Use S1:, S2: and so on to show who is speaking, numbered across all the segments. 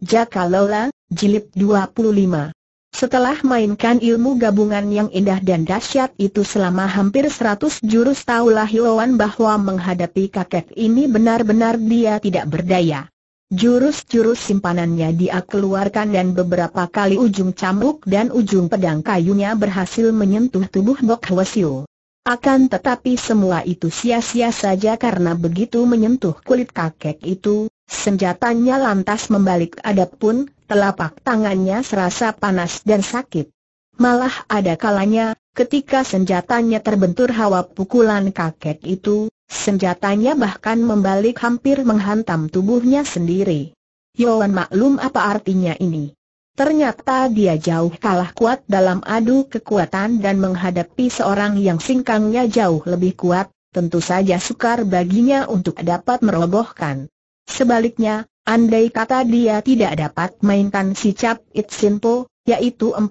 S1: Jaka Lola, Jilid 25 setelah mainkan ilmu gabungan yang indah dan dahsyat itu selama hampir 100 jurus taulah Hiloan bahwa menghadapi kakek ini benar-benar dia tidak berdaya. Jurus-jurus simpanannya dia keluarkan dan beberapa kali ujung cambuk dan ujung pedang kayunya berhasil menyentuh tubuh Bok Hwasyo. Akan tetapi semua itu sia-sia saja karena begitu menyentuh kulit kakek itu, Senjatanya lantas membalik adapun, telapak tangannya serasa panas dan sakit. Malah ada kalanya, ketika senjatanya terbentur hawa pukulan kakek itu, senjatanya bahkan membalik hampir menghantam tubuhnya sendiri. Yohan maklum apa artinya ini. Ternyata dia jauh kalah kuat dalam adu kekuatan dan menghadapi seorang yang singkangnya jauh lebih kuat, tentu saja sukar baginya untuk dapat merobohkan. Sebaliknya, andai kata dia tidak dapat mainkan si Cap It Simple, yaitu 41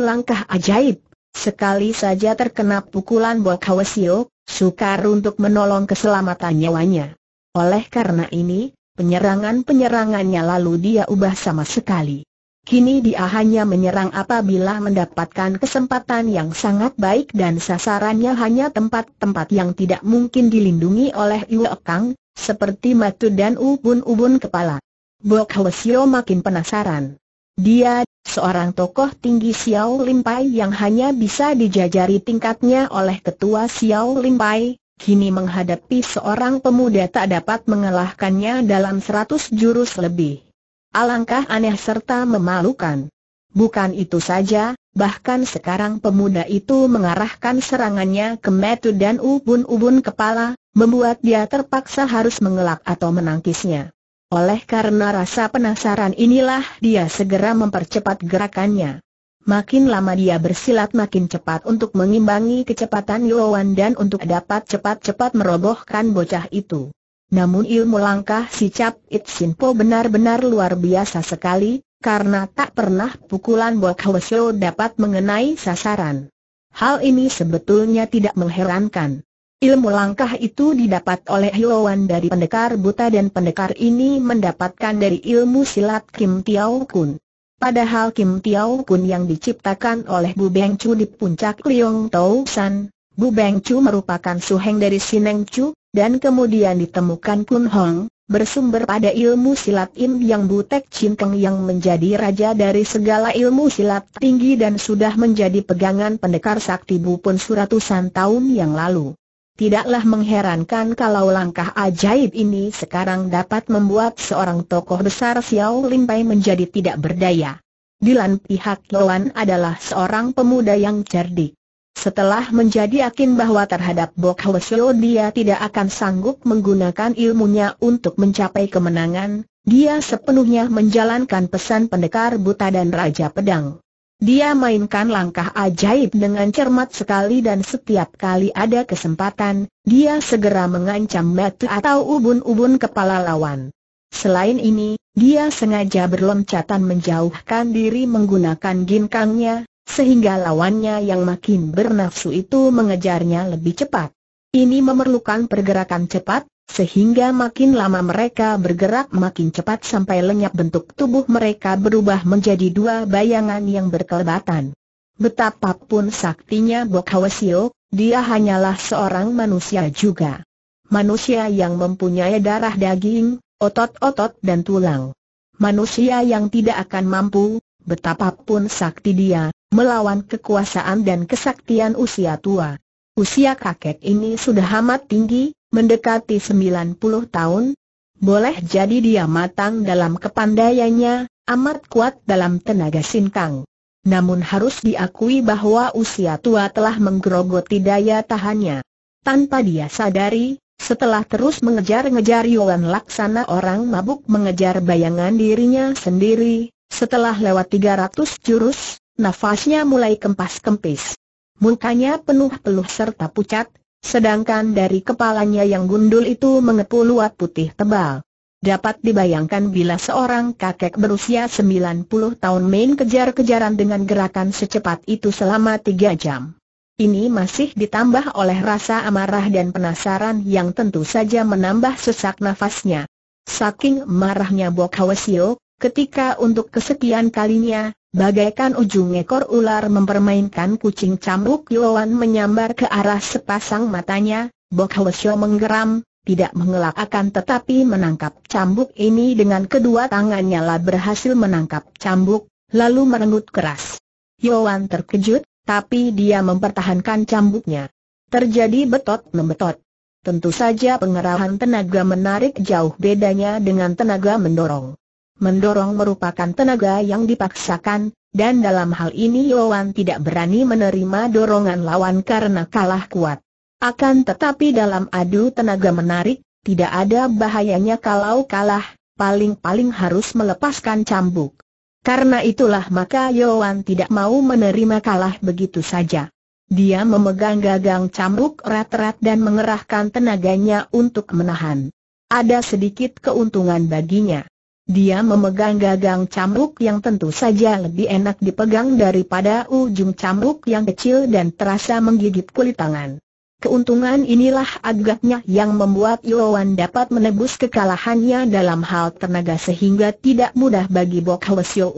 S1: langkah ajaib, sekali saja terkena pukulan buat Hawasio, sukar untuk menolong keselamatan nyawanya. Oleh karena ini, penyerangan-penyerangannya lalu dia ubah sama sekali. Kini dia hanya menyerang apabila mendapatkan kesempatan yang sangat baik dan sasarannya hanya tempat-tempat yang tidak mungkin dilindungi oleh Kang seperti batu dan ubun-ubun kepala. Bok Hwasyo makin penasaran. Dia, seorang tokoh tinggi Xiao Limpai yang hanya bisa dijajari tingkatnya oleh ketua Xiao Limpai, kini menghadapi seorang pemuda tak dapat mengalahkannya dalam seratus jurus lebih. Alangkah aneh serta memalukan. Bukan itu saja, bahkan sekarang pemuda itu mengarahkan serangannya ke Metu dan ubun-ubun kepala, membuat dia terpaksa harus mengelak atau menangkisnya. Oleh karena rasa penasaran inilah dia segera mempercepat gerakannya. Makin lama dia bersilat makin cepat untuk mengimbangi kecepatan Yowan dan untuk dapat cepat-cepat merobohkan bocah itu. Namun ilmu langkah si Cap It Sin benar-benar luar biasa sekali, karena tak pernah pukulan Bok Hwasyo dapat mengenai sasaran. Hal ini sebetulnya tidak mengherankan. Ilmu langkah itu didapat oleh Hiloan dari pendekar buta dan pendekar ini mendapatkan dari ilmu silat Kim Tiao Kun. Padahal Kim Tiao Kun yang diciptakan oleh Bu Beng Chu di puncak Liong Tau San, Bu Beng Chu merupakan suheng dari Sineng Chu, dan kemudian ditemukan Kun Hong, bersumber pada ilmu silat Im Yang Butek Chin Keng yang menjadi raja dari segala ilmu silat tinggi dan sudah menjadi pegangan pendekar sakti Bu pun suratusan tahun yang lalu. Tidaklah mengherankan kalau langkah ajaib ini sekarang dapat membuat seorang tokoh besar Xiao Pai menjadi tidak berdaya. Dilan pihak Loan adalah seorang pemuda yang cerdik. Setelah menjadi yakin bahwa terhadap Bok Hwasyo dia tidak akan sanggup menggunakan ilmunya untuk mencapai kemenangan, dia sepenuhnya menjalankan pesan pendekar buta dan raja pedang. Dia mainkan langkah ajaib dengan cermat sekali dan setiap kali ada kesempatan, dia segera mengancam mat atau ubun-ubun kepala lawan. Selain ini, dia sengaja berloncatan menjauhkan diri menggunakan ginkangnya, sehingga lawannya yang makin bernafsu itu mengejarnya lebih cepat. Ini memerlukan pergerakan cepat, sehingga makin lama mereka bergerak makin cepat sampai lenyap bentuk tubuh mereka berubah menjadi dua bayangan yang berkelebatan. Betapapun saktinya Bok Hawasio, dia hanyalah seorang manusia juga. Manusia yang mempunyai darah daging, otot-otot dan tulang. Manusia yang tidak akan mampu, betapapun sakti dia, melawan kekuasaan dan kesaktian usia tua. Usia kakek ini sudah amat tinggi, mendekati 90 tahun, boleh jadi dia matang dalam kepandaiannya, amat kuat dalam tenaga sinkang. Namun harus diakui bahwa usia tua telah menggerogoti daya tahannya. Tanpa dia sadari, setelah terus mengejar-ngejar Yuan Laksana orang mabuk mengejar bayangan dirinya sendiri, setelah lewat 300 jurus, nafasnya mulai kempas-kempis. Mukanya penuh peluh serta pucat, Sedangkan dari kepalanya yang gundul itu mengepul luat putih tebal. Dapat dibayangkan bila seorang kakek berusia 90 tahun main kejar-kejaran dengan gerakan secepat itu selama 3 jam. Ini masih ditambah oleh rasa amarah dan penasaran yang tentu saja menambah sesak nafasnya. Saking marahnya Bok Hawesio, ketika untuk kesekian kalinya, Bagaikan ujung ekor ular mempermainkan kucing cambuk Yoan menyambar ke arah sepasang matanya, Bok Hwasyo menggeram, tidak mengelak akan tetapi menangkap cambuk ini dengan kedua tangannya lah berhasil menangkap cambuk, lalu merenggut keras. Yoan terkejut, tapi dia mempertahankan cambuknya. Terjadi betot membetot. Tentu saja pengerahan tenaga menarik jauh bedanya dengan tenaga mendorong. Mendorong merupakan tenaga yang dipaksakan, dan dalam hal ini Yowan tidak berani menerima dorongan lawan karena kalah kuat. Akan tetapi dalam adu tenaga menarik, tidak ada bahayanya kalau kalah, paling-paling harus melepaskan cambuk. Karena itulah maka Yowan tidak mau menerima kalah begitu saja. Dia memegang gagang cambuk erat-erat dan mengerahkan tenaganya untuk menahan. Ada sedikit keuntungan baginya. Dia memegang gagang cambuk yang tentu saja lebih enak dipegang daripada ujung cambuk yang kecil dan terasa menggigit kulit tangan. Keuntungan inilah agaknya yang membuat Yoan dapat menebus kekalahannya dalam hal tenaga sehingga tidak mudah bagi Bok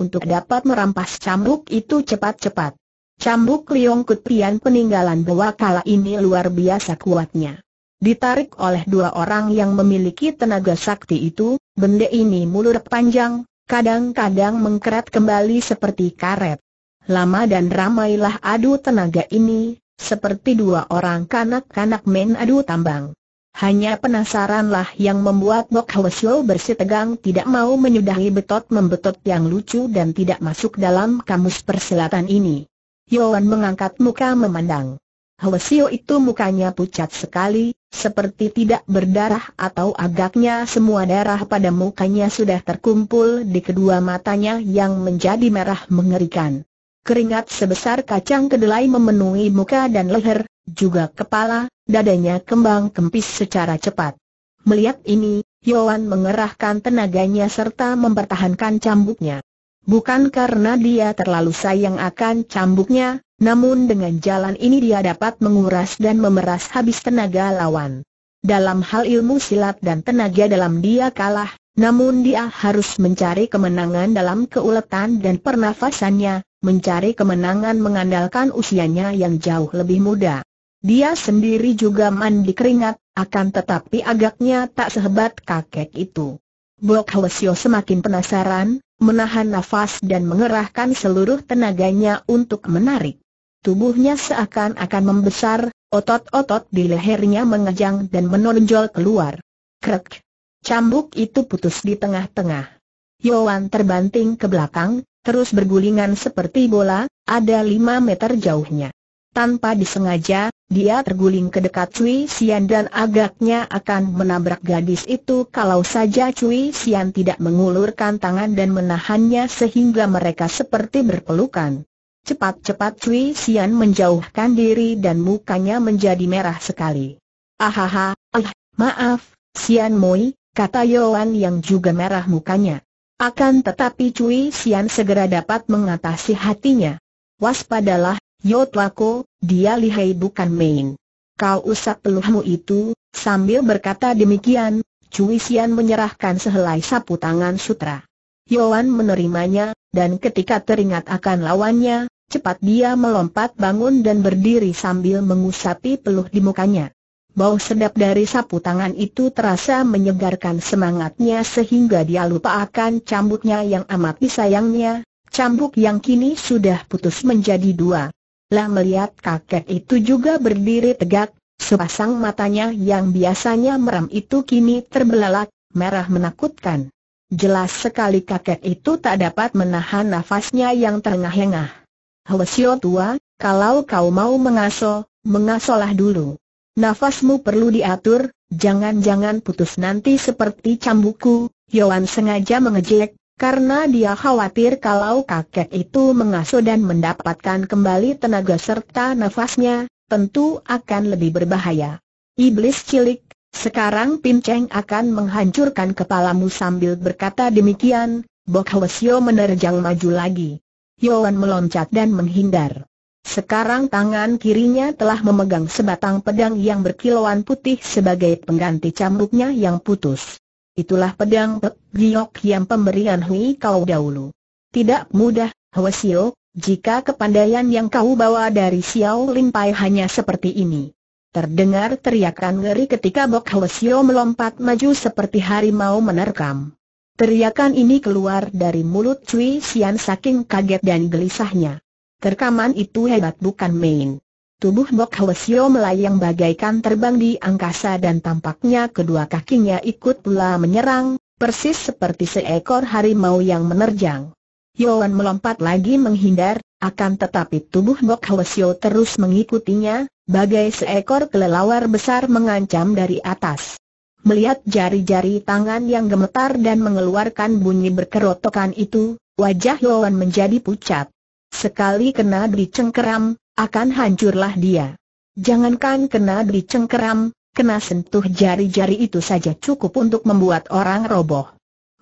S1: untuk dapat merampas cambuk itu cepat-cepat. Cambuk Liong Kutian peninggalan bawah kala ini luar biasa kuatnya. Ditarik oleh dua orang yang memiliki tenaga sakti itu, benda ini mulur panjang, kadang-kadang mengkeret kembali seperti karet. Lama dan ramailah adu tenaga ini, seperti dua orang kanak-kanak main adu tambang. Hanya penasaranlah yang membuat Bok Hwasyo bersitegang tidak mau menyudahi betot-membetot yang lucu dan tidak masuk dalam kamus persilatan ini. Yoan mengangkat muka memandang. Hwasio itu mukanya pucat sekali, seperti tidak berdarah atau agaknya semua darah pada mukanya sudah terkumpul di kedua matanya yang menjadi merah mengerikan. Keringat sebesar kacang kedelai memenuhi muka dan leher, juga kepala, dadanya kembang kempis secara cepat. Melihat ini, Yoan mengerahkan tenaganya serta mempertahankan cambuknya. Bukan karena dia terlalu sayang akan cambuknya, namun dengan jalan ini dia dapat menguras dan memeras habis tenaga lawan. Dalam hal ilmu silat dan tenaga dalam dia kalah, namun dia harus mencari kemenangan dalam keuletan dan pernafasannya, mencari kemenangan mengandalkan usianya yang jauh lebih muda. Dia sendiri juga mandi keringat, akan tetapi agaknya tak sehebat kakek itu. Bok Hwasyo semakin penasaran, menahan nafas dan mengerahkan seluruh tenaganya untuk menarik. Tubuhnya seakan-akan membesar, otot-otot di lehernya mengejang dan menonjol keluar. Krek! Cambuk itu putus di tengah-tengah. Yowan terbanting ke belakang, terus bergulingan seperti bola, ada lima meter jauhnya. Tanpa disengaja, dia terguling ke dekat Cui Sian dan agaknya akan menabrak gadis itu kalau saja Cui Sian tidak mengulurkan tangan dan menahannya sehingga mereka seperti berpelukan. Cepat-cepat Cui Sian menjauhkan diri dan mukanya menjadi merah sekali. Ahaha, ah, maaf, Sian Moi, kata Yoan yang juga merah mukanya. Akan tetapi Cui Sian segera dapat mengatasi hatinya. Waspadalah, Yotlako, dia lihai bukan main. Kau usap peluhmu itu, sambil berkata demikian, Cui Sian menyerahkan sehelai sapu tangan sutra. Yoan menerimanya, dan ketika teringat akan lawannya, Cepat dia melompat bangun dan berdiri sambil mengusapi peluh di mukanya. Bau sedap dari sapu tangan itu terasa menyegarkan semangatnya sehingga dia lupa akan cambuknya yang amat disayangnya, cambuk yang kini sudah putus menjadi dua. Lah melihat kakek itu juga berdiri tegak, sepasang matanya yang biasanya meram itu kini terbelalak, merah menakutkan. Jelas sekali kakek itu tak dapat menahan nafasnya yang terengah-engah. Helesio tua, kalau kau mau mengaso, mengasolah dulu. Nafasmu perlu diatur, jangan-jangan putus nanti seperti cambuku. Yohan sengaja mengejek, karena dia khawatir kalau kakek itu mengasuh dan mendapatkan kembali tenaga serta nafasnya, tentu akan lebih berbahaya. Iblis cilik, sekarang Cheng akan menghancurkan kepalamu sambil berkata demikian, Bok Hwasyo menerjang maju lagi. Yoan meloncat dan menghindar. Sekarang tangan kirinya telah memegang sebatang pedang yang berkilauan putih sebagai pengganti cambuknya yang putus. Itulah pedang Pek Giok yang pemberian Hui Kau dahulu. Tidak mudah, Hwasio, jika kepandaian yang kau bawa dari Xiao Lin Pai hanya seperti ini. Terdengar teriakan ngeri ketika Bok Hwasio melompat maju seperti harimau menerkam. Teriakan ini keluar dari mulut Cui Sian saking kaget dan gelisahnya. Terkaman itu hebat bukan main. Tubuh Bok Hwasyo melayang bagaikan terbang di angkasa dan tampaknya kedua kakinya ikut pula menyerang, persis seperti seekor harimau yang menerjang. Yoan melompat lagi menghindar, akan tetapi tubuh Bok Hwasyo terus mengikutinya, bagai seekor kelelawar besar mengancam dari atas. Melihat jari-jari tangan yang gemetar dan mengeluarkan bunyi berkerotokan itu, wajah Yoan menjadi pucat. Sekali kena dicengkeram, akan hancurlah dia. Jangankan kena dicengkeram, kena sentuh jari-jari itu saja cukup untuk membuat orang roboh.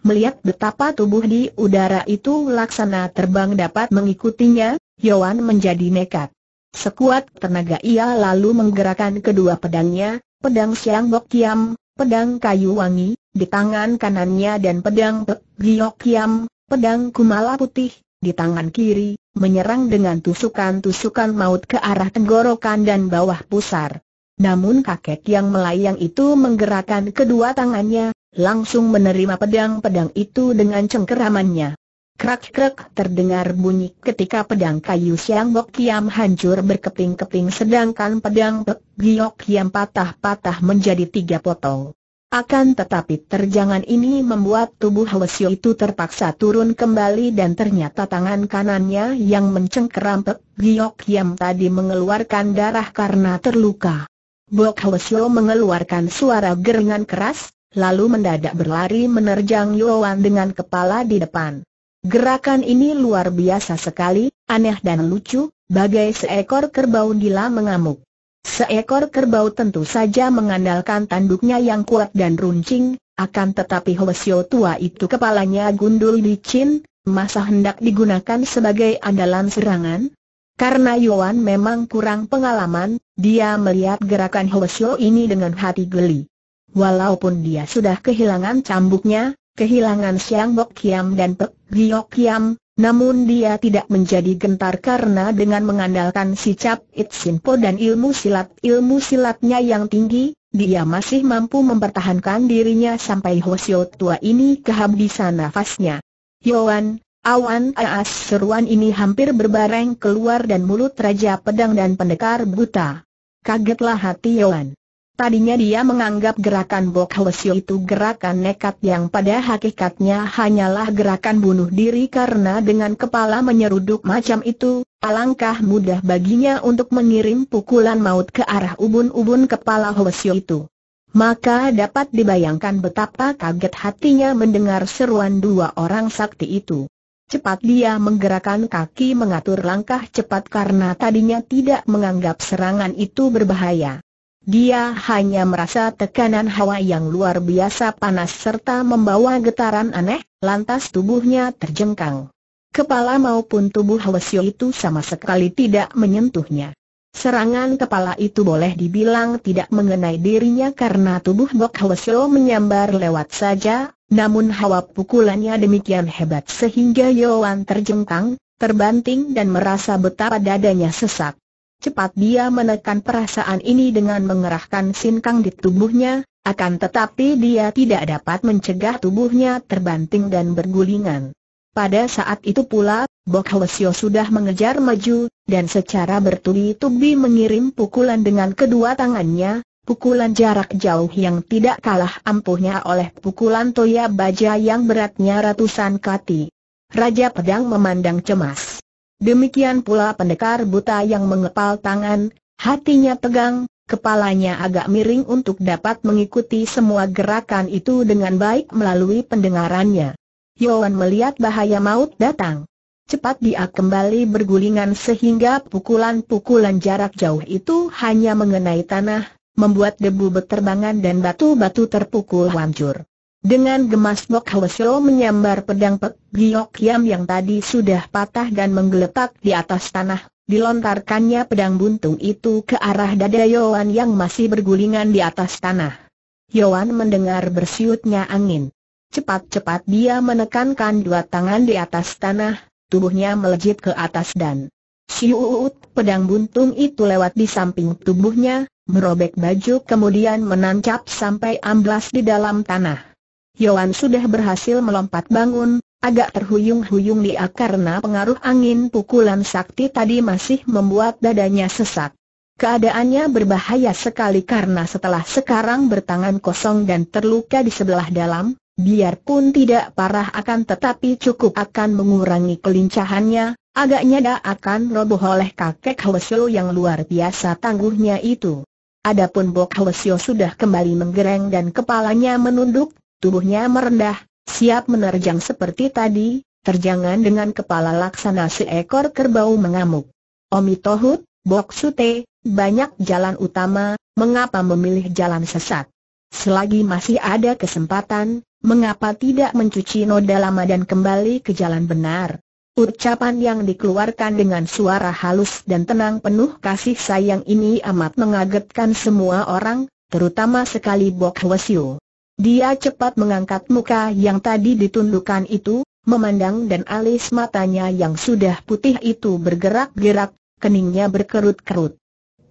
S1: Melihat betapa tubuh di udara itu laksana terbang dapat mengikutinya, Yoan menjadi nekat. Sekuat tenaga ia lalu menggerakkan kedua pedangnya, pedang Siang Bok Kiam, pedang kayu wangi, di tangan kanannya dan pedang Pek Giok Kiam, pedang kumala putih, di tangan kiri, menyerang dengan tusukan-tusukan maut ke arah tenggorokan dan bawah pusar. Namun kakek yang melayang itu menggerakkan kedua tangannya, langsung menerima pedang-pedang itu dengan cengkeramannya. Krak-krak terdengar bunyi ketika pedang kayu Siang Bok Kiam hancur berkeping-keping sedangkan pedang Pek Giok Kiam patah-patah menjadi tiga potong. Akan tetapi terjangan ini membuat tubuh Hwesyo itu terpaksa turun kembali dan ternyata tangan kanannya yang mencengkeram Pek Giok Yam tadi mengeluarkan darah karena terluka. Bok Hwesyo mengeluarkan suara geringan keras, lalu mendadak berlari menerjang Yoan dengan kepala di depan. Gerakan ini luar biasa sekali, aneh dan lucu, bagai seekor kerbau gila mengamuk. Seekor kerbau tentu saja mengandalkan tanduknya yang kuat dan runcing, akan tetapi Hwasyo tua itu kepalanya gundul licin, masa hendak digunakan sebagai andalan serangan? Karena Yuan memang kurang pengalaman, dia melihat gerakan Hwasyo ini dengan hati geli. Walaupun dia sudah kehilangan cambuknya, kehilangan Siang Bok Kiam dan Pek Gio Kiam, namun dia tidak menjadi gentar karena dengan mengandalkan si Cap It Sinpo dan ilmu silat ilmu silatnya yang tinggi, dia masih mampu mempertahankan dirinya sampai Hosio tua ini kehabisan nafasnya. Yoan, Awan Aas seruan ini hampir berbareng keluar dan mulut Raja Pedang dan Pendekar Buta. Kagetlah hati Yoan. Tadinya dia menganggap gerakan Bok Hwasyo itu gerakan nekat yang pada hakikatnya hanyalah gerakan bunuh diri karena dengan kepala menyeruduk macam itu, alangkah mudah baginya untuk mengirim pukulan maut ke arah ubun-ubun kepala Hwasyo itu. Maka dapat dibayangkan betapa kaget hatinya mendengar seruan dua orang sakti itu. Cepat dia menggerakkan kaki mengatur langkah cepat karena tadinya tidak menganggap serangan itu berbahaya. Dia hanya merasa tekanan hawa yang luar biasa panas serta membawa getaran aneh, lantas tubuhnya terjengkang. Kepala maupun tubuh Hwasyo itu sama sekali tidak menyentuhnya. Serangan kepala itu boleh dibilang tidak mengenai dirinya karena tubuh Bok Hwasyo menyambar lewat saja, namun hawa pukulannya demikian hebat sehingga Yowan terjengkang, terbanting dan merasa betapa dadanya sesak. Cepat dia menekan perasaan ini dengan mengerahkan sinkang di tubuhnya, akan tetapi dia tidak dapat mencegah tubuhnya terbanting dan bergulingan. Pada saat itu pula, Bok Hwasyo sudah mengejar maju, dan secara bertubi-tubi mengirim pukulan dengan kedua tangannya, pukulan jarak jauh yang tidak kalah ampuhnya oleh pukulan toya baja yang beratnya ratusan kati. Raja Pedang memandang cemas. Demikian pula pendekar buta yang mengepal tangan, hatinya tegang, kepalanya agak miring untuk dapat mengikuti semua gerakan itu dengan baik melalui pendengarannya. Yohan melihat bahaya maut datang. Cepat dia kembali bergulingan sehingga pukulan-pukulan jarak jauh itu hanya mengenai tanah, membuat debu berterbangan dan batu-batu terpukul hancur. Dengan gemas Bok Hwesyo menyambar pedang Pek Giok Yam yang tadi sudah patah dan menggeletak di atas tanah, dilontarkannya pedang buntung itu ke arah dada Yohan yang masih bergulingan di atas tanah. Yohan mendengar bersiutnya angin. Cepat-cepat dia menekankan dua tangan di atas tanah, tubuhnya melejit ke atas dan siut pedang buntung itu lewat di samping tubuhnya, merobek baju kemudian menancap sampai amblas di dalam tanah. Yohan sudah berhasil melompat bangun, agak terhuyung-huyung dia karena pengaruh angin pukulan sakti tadi masih membuat dadanya sesak. Keadaannya berbahaya sekali karena setelah sekarang bertangan kosong dan terluka di sebelah dalam, biarpun tidak parah akan tetapi cukup akan mengurangi kelincahannya, agaknya dia akan roboh oleh kakek Hwesyo yang luar biasa tangguhnya itu. Adapun Bok Hwesyo sudah kembali menggereng dan kepalanya menunduk, Tubuhnya merendah, siap menerjang seperti tadi, terjangan dengan kepala laksana seekor kerbau mengamuk. Omi Tohut, Bok Sute, banyak jalan utama, mengapa memilih jalan sesat? Selagi masih ada kesempatan, mengapa tidak mencuci noda lama dan kembali ke jalan benar? Ucapan yang dikeluarkan dengan suara halus dan tenang penuh kasih sayang ini amat mengagetkan semua orang, terutama sekali Bok Hwasyo. Dia cepat mengangkat muka yang tadi ditundukkan itu, memandang dan alis matanya yang sudah putih itu bergerak-gerak, keningnya berkerut-kerut.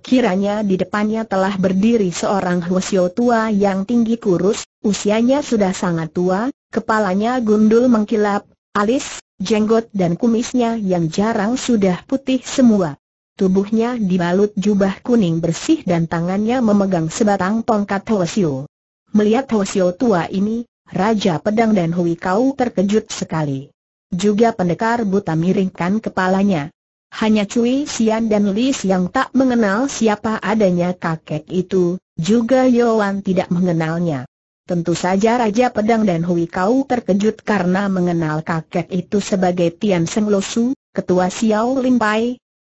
S1: Kiranya di depannya telah berdiri seorang Hwasyo tua yang tinggi kurus, usianya sudah sangat tua, kepalanya gundul mengkilap, alis, jenggot dan kumisnya yang jarang sudah putih semua. Tubuhnya dibalut jubah kuning bersih dan tangannya memegang sebatang tongkat Hwasyo. Melihat Hosio tua ini, Raja Pedang dan Hui Kau terkejut sekali. Juga pendekar buta miringkan kepalanya. Hanya Cui Sian dan Lis yang tak mengenal siapa adanya kakek itu, juga Yoan tidak mengenalnya. Tentu saja Raja Pedang dan Hui Kau terkejut karena mengenal kakek itu sebagai Tian Seng Losu, ketua Xiao Ling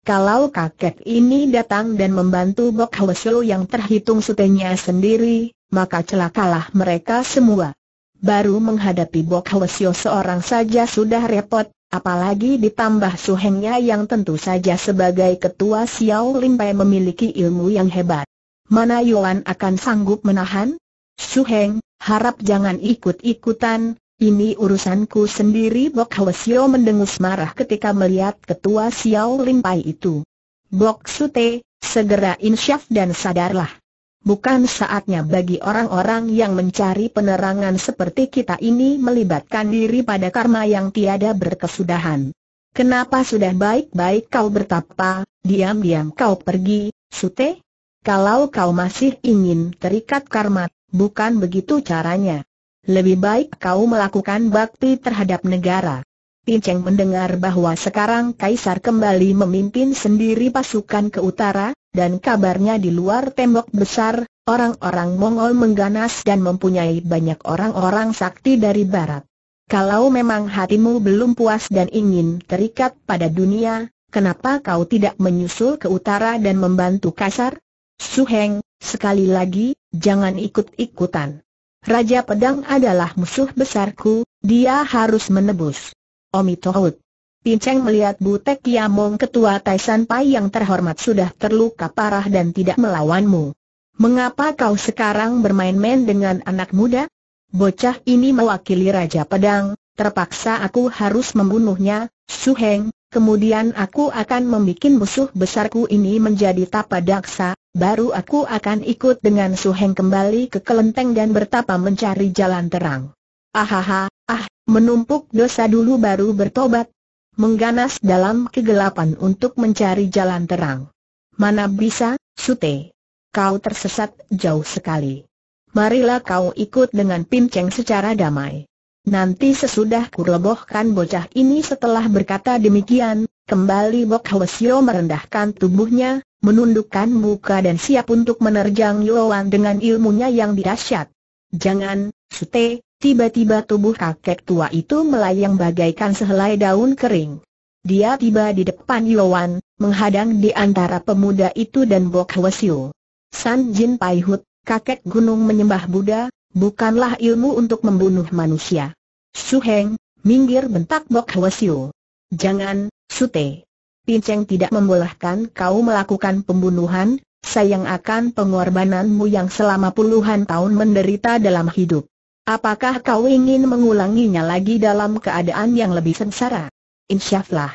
S1: Kalau kakek ini datang dan membantu Bok Hwasyo yang terhitung sutenya sendiri, maka celakalah mereka semua. Baru menghadapi Bok Sio seorang saja sudah repot, apalagi ditambah suhengnya yang tentu saja sebagai ketua Xiao Limpai memiliki ilmu yang hebat. Mana Yuan akan sanggup menahan? Suheng, harap jangan ikut-ikutan, ini urusanku sendiri Bok Sio mendengus marah ketika melihat ketua Xiao Limpai itu. Bok Sute, segera insyaf dan sadarlah. Bukan saatnya bagi orang-orang yang mencari penerangan seperti kita ini melibatkan diri pada karma yang tiada berkesudahan. Kenapa sudah baik-baik kau bertapa, diam-diam kau pergi, Sute? Kalau kau masih ingin terikat karma, bukan begitu caranya. Lebih baik kau melakukan bakti terhadap negara. Pinceng mendengar bahwa sekarang Kaisar kembali memimpin sendiri pasukan ke utara, dan kabarnya di luar tembok besar, orang-orang Mongol mengganas dan mempunyai banyak orang-orang sakti dari barat. Kalau memang hatimu belum puas dan ingin terikat pada dunia, kenapa kau tidak menyusul ke utara dan membantu Kaisar? Suheng, sekali lagi, jangan ikut-ikutan. Raja Pedang adalah musuh besarku, dia harus menebus. Omi Tohut. Pinceng melihat Butek Yamong ketua Taisan Pai yang terhormat sudah terluka parah dan tidak melawanmu. Mengapa kau sekarang bermain-main dengan anak muda? Bocah ini mewakili Raja Pedang, terpaksa aku harus membunuhnya, Su Heng, kemudian aku akan membuat musuh besarku ini menjadi tapa daksa, baru aku akan ikut dengan Su Heng kembali ke kelenteng dan bertapa mencari jalan terang. Ahaha, ah, menumpuk dosa dulu baru bertobat, mengganas dalam kegelapan untuk mencari jalan terang. Mana bisa, Sute? Kau tersesat jauh sekali. Marilah kau ikut dengan pinceng secara damai. Nanti sesudah kurlebohkan bocah ini setelah berkata demikian, kembali Bok Sio merendahkan tubuhnya, menundukkan muka dan siap untuk menerjang Yoan dengan ilmunya yang dirasyat. Jangan, Sute, Tiba-tiba tubuh kakek tua itu melayang bagaikan sehelai daun kering. Dia tiba di depan Yowan, menghadang di antara pemuda itu dan Bok Hwesiu. San Jin Pai kakek gunung menyembah Buddha, bukanlah ilmu untuk membunuh manusia. Suheng, minggir bentak Bok Hwesiu. Jangan, Sute. Pinceng tidak membolehkan kau melakukan pembunuhan, sayang akan pengorbananmu yang selama puluhan tahun menderita dalam hidup. Apakah kau ingin mengulanginya lagi dalam keadaan yang lebih sengsara? Insyaflah.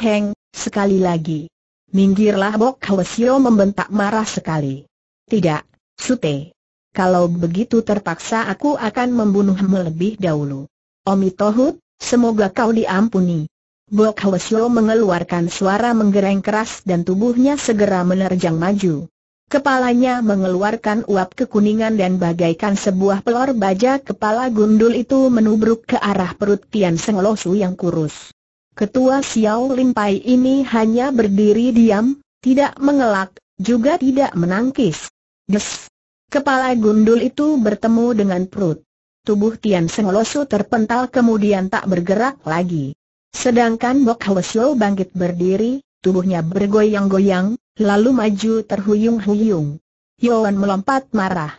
S1: Heng, sekali lagi. Minggirlah Bok Hwasyo membentak marah sekali. Tidak, Sute. Kalau begitu terpaksa aku akan membunuhmu lebih dahulu. Omi Tohut, semoga kau diampuni. Bok Hwasyo mengeluarkan suara menggereng keras dan tubuhnya segera menerjang maju. Kepalanya mengeluarkan uap kekuningan dan bagaikan sebuah pelor baja kepala gundul itu menubruk ke arah perut Tian Seng Losu yang kurus. Ketua Xiao Limpai ini hanya berdiri diam, tidak mengelak, juga tidak menangkis. Des! Kepala gundul itu bertemu dengan perut. Tubuh Tian Seng Losu terpental kemudian tak bergerak lagi. Sedangkan Bok Hwasyo bangkit berdiri, tubuhnya bergoyang-goyang, lalu maju terhuyung-huyung. Yoan melompat marah.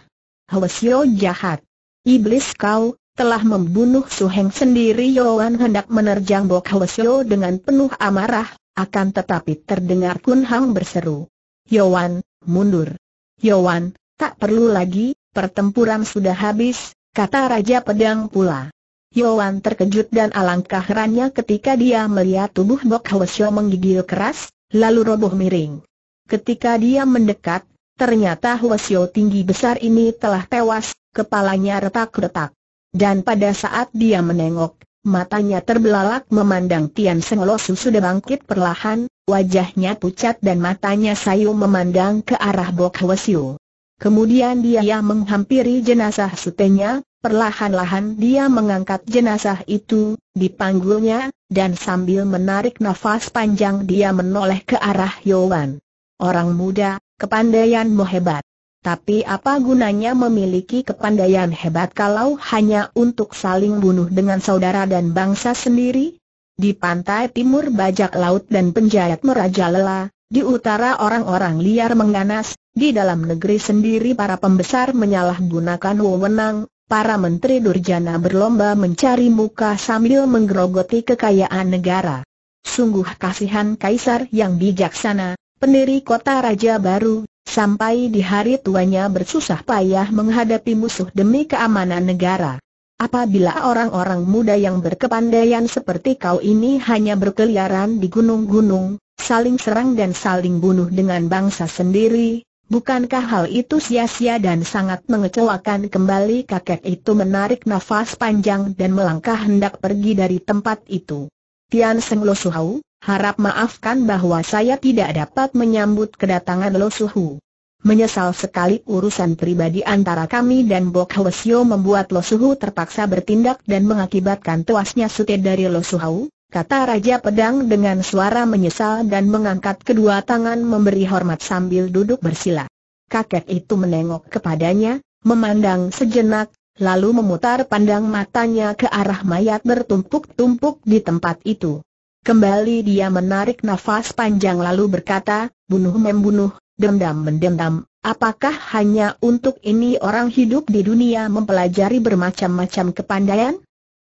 S1: Hwasyo jahat. Iblis kau, telah membunuh Su Heng sendiri Yoan hendak menerjang Bok Hwasyo dengan penuh amarah, akan tetapi terdengar Kun Hang berseru. Yoan, mundur. Yoan, tak perlu lagi, pertempuran sudah habis, kata Raja Pedang pula. Yoan terkejut dan alangkah herannya ketika dia melihat tubuh Bok Hwasyo menggigil keras, lalu roboh miring. Ketika dia mendekat, ternyata Huasio tinggi besar ini telah tewas, kepalanya retak-retak. Dan pada saat dia menengok, matanya terbelalak memandang Tian Seng Losu sudah bangkit perlahan, wajahnya pucat dan matanya sayu memandang ke arah Bok Huasio. Kemudian dia menghampiri jenazah sutenya, perlahan-lahan dia mengangkat jenazah itu, dipanggulnya, dan sambil menarik nafas panjang dia menoleh ke arah Yowan. Orang muda, kepandaianmu hebat. Tapi apa gunanya memiliki kepandaian hebat kalau hanya untuk saling bunuh dengan saudara dan bangsa sendiri? Di pantai timur bajak laut dan penjajah merajalela, di utara orang-orang liar mengganas, di dalam negeri sendiri para pembesar menyalahgunakan wewenang, para menteri durjana berlomba mencari muka sambil menggerogoti kekayaan negara. Sungguh kasihan kaisar yang bijaksana, pendiri kota Raja Baru, sampai di hari tuanya bersusah payah menghadapi musuh demi keamanan negara. Apabila orang-orang muda yang berkepandaian seperti kau ini hanya berkeliaran di gunung-gunung, saling serang dan saling bunuh dengan bangsa sendiri, bukankah hal itu sia-sia dan sangat mengecewakan kembali kakek itu menarik nafas panjang dan melangkah hendak pergi dari tempat itu. Tian Seng Lo Suhau, harap maafkan bahwa saya tidak dapat menyambut kedatangan Lo Suhu. Menyesal sekali urusan pribadi antara kami dan Bok Hwasyo membuat Lo Suhu terpaksa bertindak dan mengakibatkan tuasnya sute dari Lo Suhu, kata Raja Pedang dengan suara menyesal dan mengangkat kedua tangan memberi hormat sambil duduk bersila. Kakek itu menengok kepadanya, memandang sejenak, lalu memutar pandang matanya ke arah mayat bertumpuk-tumpuk di tempat itu. Kembali dia menarik nafas panjang lalu berkata, bunuh membunuh, dendam mendendam, apakah hanya untuk ini orang hidup di dunia mempelajari bermacam-macam kepandaian?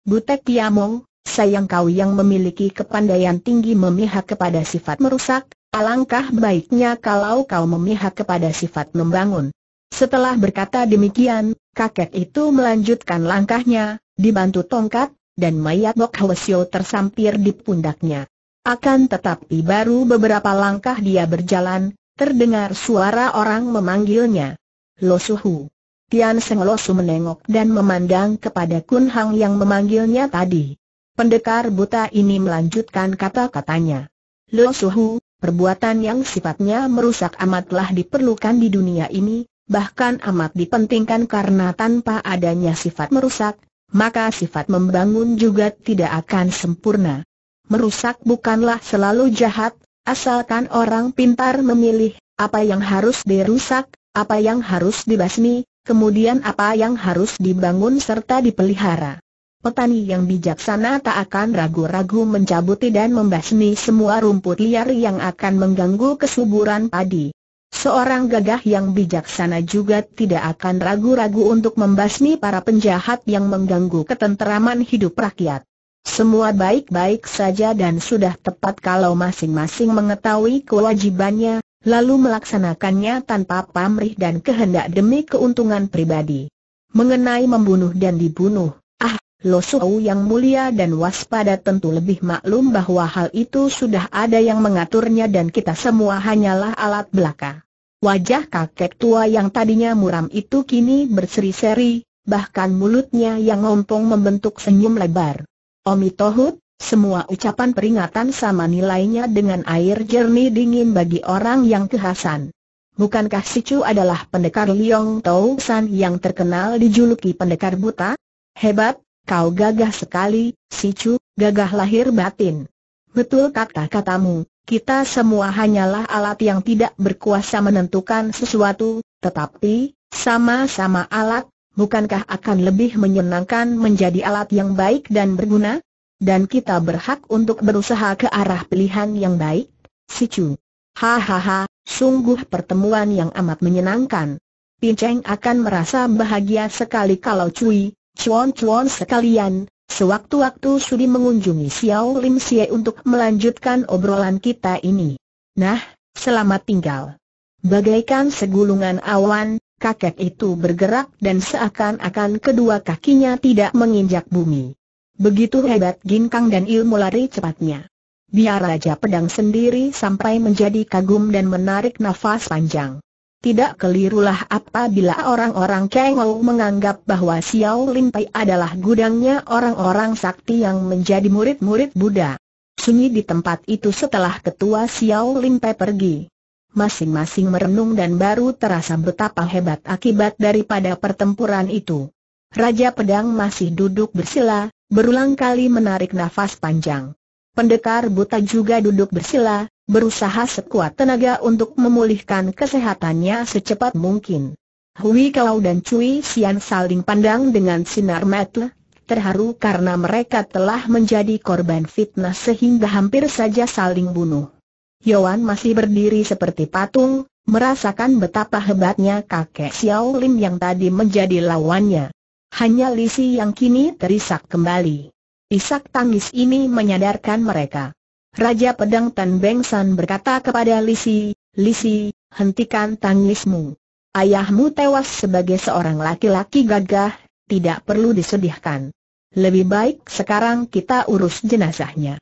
S1: Butek Tiamong, sayang kau yang memiliki kepandaian tinggi memihak kepada sifat merusak, alangkah baiknya kalau kau memihak kepada sifat membangun. Setelah berkata demikian, kakek itu melanjutkan langkahnya, dibantu tongkat, dan mayat Bok Hwasyo tersampir di pundaknya. Akan tetapi baru beberapa langkah dia berjalan, terdengar suara orang memanggilnya. Losuhu. Tian Seng Losu menengok dan memandang kepada Kun Hang yang memanggilnya tadi. Pendekar buta ini melanjutkan kata-katanya. Losuhu, perbuatan yang sifatnya merusak amatlah diperlukan di dunia ini, bahkan amat dipentingkan karena tanpa adanya sifat merusak, maka sifat membangun juga tidak akan sempurna. Merusak bukanlah selalu jahat, asalkan orang pintar memilih apa yang harus dirusak, apa yang harus dibasmi, kemudian apa yang harus dibangun serta dipelihara. Petani yang bijaksana tak akan ragu-ragu mencabuti dan membasmi semua rumput liar yang akan mengganggu kesuburan padi. Seorang gagah yang bijaksana juga tidak akan ragu-ragu untuk membasmi para penjahat yang mengganggu ketenteraman hidup rakyat. Semua baik-baik saja dan sudah tepat kalau masing-masing mengetahui kewajibannya, lalu melaksanakannya tanpa pamrih dan kehendak demi keuntungan pribadi. Mengenai membunuh dan dibunuh, ah, suhu yang mulia dan waspada tentu lebih maklum bahwa hal itu sudah ada yang mengaturnya dan kita semua hanyalah alat belaka. Wajah kakek tua yang tadinya muram itu kini berseri-seri, bahkan mulutnya yang ngompong membentuk senyum lebar. Omi Tohut, semua ucapan peringatan sama nilainya dengan air jernih dingin bagi orang yang kehasan. Bukankah si Chu adalah pendekar Liong Tau San yang terkenal dijuluki pendekar buta? Hebat, kau gagah sekali, si Chu, gagah lahir batin. Betul kata-katamu, kita semua hanyalah alat yang tidak berkuasa menentukan sesuatu, tetapi, sama-sama alat, bukankah akan lebih menyenangkan menjadi alat yang baik dan berguna? Dan kita berhak untuk berusaha ke arah pilihan yang baik, si Chu. Hahaha, sungguh pertemuan yang amat menyenangkan. Pinceng akan merasa bahagia sekali kalau cuy, Cuan-cuan sekalian, Sewaktu-waktu Sudi mengunjungi Xiao Lim Xie untuk melanjutkan obrolan kita ini. Nah, selamat tinggal. Bagaikan segulungan awan, kakek itu bergerak dan seakan-akan kedua kakinya tidak menginjak bumi. Begitu hebat ginkang dan ilmu lari cepatnya. Biar Raja Pedang sendiri sampai menjadi kagum dan menarik nafas panjang. Tidak kelirulah apabila orang-orang Kengou menganggap bahwa Xiao Lin Pai adalah gudangnya orang-orang sakti yang menjadi murid-murid Buddha. Sunyi di tempat itu setelah ketua Xiao Lin Pai pergi. Masing-masing merenung dan baru terasa betapa hebat akibat daripada pertempuran itu. Raja Pedang masih duduk bersila, berulang kali menarik nafas panjang. Pendekar buta juga duduk bersila, berusaha sekuat tenaga untuk memulihkan kesehatannya secepat mungkin. Hui Kau dan Cui Sian saling pandang dengan sinar mata terharu karena mereka telah menjadi korban fitnah sehingga hampir saja saling bunuh. Yoan masih berdiri seperti patung, merasakan betapa hebatnya kakek Xiao Lim yang tadi menjadi lawannya. Hanya Lisi yang kini terisak kembali. Isak tangis ini menyadarkan mereka. Raja Pedang Tan Beng San berkata kepada Lisi, Lisi, hentikan tangismu. Ayahmu tewas sebagai seorang laki-laki gagah, tidak perlu disedihkan. Lebih baik sekarang kita urus jenazahnya.